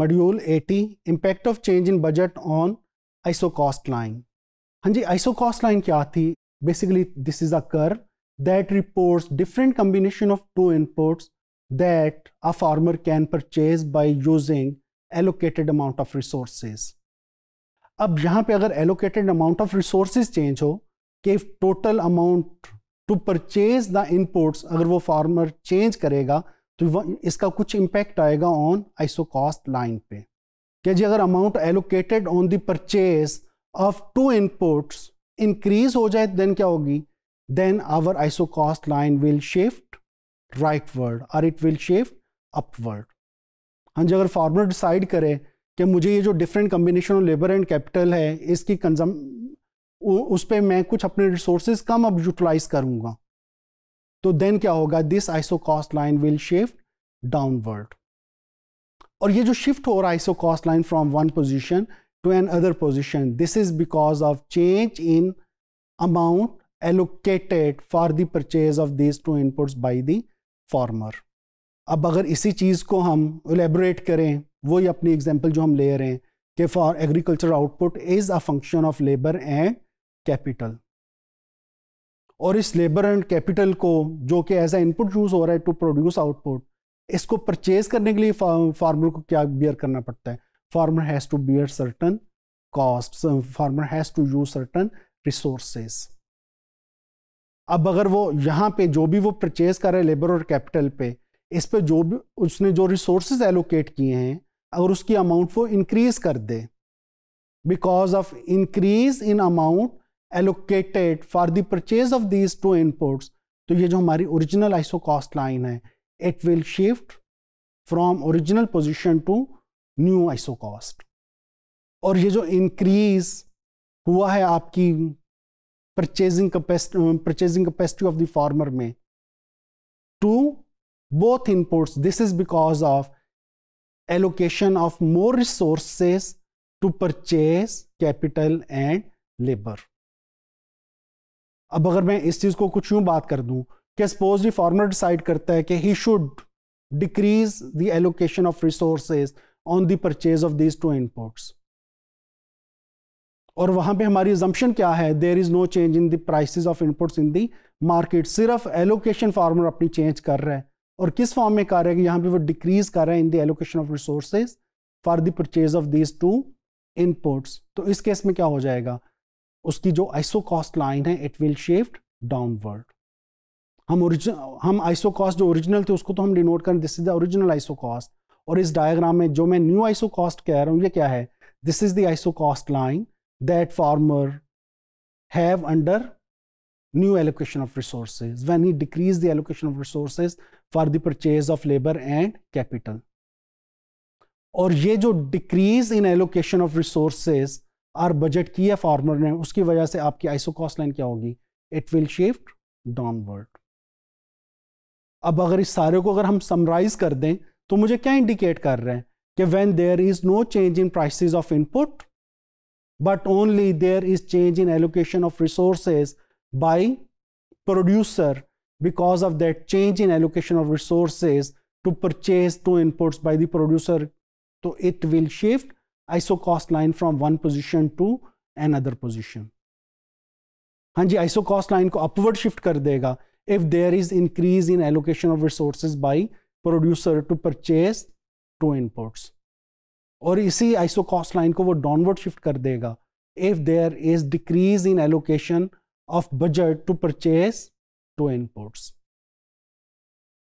Module 80 impact of change in budget on iso cost line हाँ जी iso cost line क्या थी basically this is a curve that reports different combination of two inputs that a farmer can purchase by using allocated amount of resources अब यहाँ पे अगर allocated amount of resources change हो कि total amount to purchase the inputs अगर वो farmer change करेगा तो इसका कुछ इम्पैक्ट आएगा ऑन आइसो कॉस्ट लाइन पे क्या जी अगर amount allocated on the purchase of two inputs increase हो जाए देन क्या होगी then our iso cost line will shift rightward और इट विल शिफ्ट अपवर्ड हाँ जी अगर फार्मर डिसाइड करे कि मुझे ये जो different combination of labour and capital है इसकी कंजम उस पर मैं कुछ अपने रिसोर्सेज कम अब यूटिलाइज करूँगा तो देन क्या होगा this iso cost line will shift downward और ये जो शिफ्ट हो रहा है iso cost line from one position to another position this is because of change in amount allocated for the purchase of this two inputs by the former अब अगर इसी चीज़ को हम एलेबोरेट करें वही अपनी एग्जाम्पल जो हम ले रहे हैं कि for agriculture output is a function of labour and capital और इस लेबर एंड कैपिटल को जो कि एज ए इनपुट यूज़ हो रहा है टू प्रोड्यूस आउटपुट इसको परचेज करने के लिए फार्मर को क्या बियर करना पड़ता है farmer has to bear certain cost farmer has to use certain resources अब अगर वो यहाँ पे जो भी वो परचेज कर रहे हैं लेबर और कैपिटल पे इस पे जो भी उसने जो रिसोर्सेज एलोकेट किए हैं अगर उसकी अमाउंट वो इंक्रीज कर दे because of increase in amount allocated for the purchase of these two inputs तो ये जो हमारी ओरिजिनल आइसो कॉस्ट लाइन है it will shift from original position to new isocost और ये जो इंक्रीज हुआ है आपकी purchasing purchasing capacity of the farmer में to both inputs this is because of allocation of more resources to purchase capital and labour अब अगर मैं इस चीज़ को कुछ यूँ बात कर दूँ कि सपोज ये फार्मर डिसाइड करता है कि he should decrease the allocation of resource on the purchase of these two inputs और वहाँ पे हमारी जम्पशन क्या है there is no change in the prices of inputs in the market सिर्फ एलोकेशन फार्मर अपनी चेंज कर रहा है और किस फॉर्म में कर रहा है यहाँ पे वो डिक्रीज कर रहा है in the allocation of resources for the purchase of these two inputs तो इस केस में क्या हो जाएगा उसकी जो आइसो कॉस्ट लाइन है इट विल शेफ्ट डाउनवर्ड हम ओरिजिन हम आइसो कॉस्ट जो ओरिजिनल थे उसको तो हम डिनोट करें this is the original isocost और इस डायग्राम में जो मैं न्यू आइसो कॉस्ट कह रहा हूँ ये क्या है this is the iso cost line that farmer have under new allocation of resources when he decrease the allocation of resources for the purchase of labour and capital और ये जो decrease in allocation of resources our budget किया farmer ने उसकी वजह से आपकी iso cost line क्या होगी इट विल शिफ्ट डाउनवर्ड अब अगर इस सारे को अगर हम समराइज कर दें तो मुझे क्या इंडिकेट कर रहे हैं कि when there is no change in prices of input but only there is change in allocation of resources by producer because of that change in allocation of resources to purchase two inputs by the producer तो it will shift isocost line from one position to another position. हाँ जी isocost line को upward shift कर देगा if there is increase in allocation of resources by producer to purchase two inputs. और इसी isocost line को वो downward shift कर देगा if there is decrease in allocation of budget to purchase two inputs.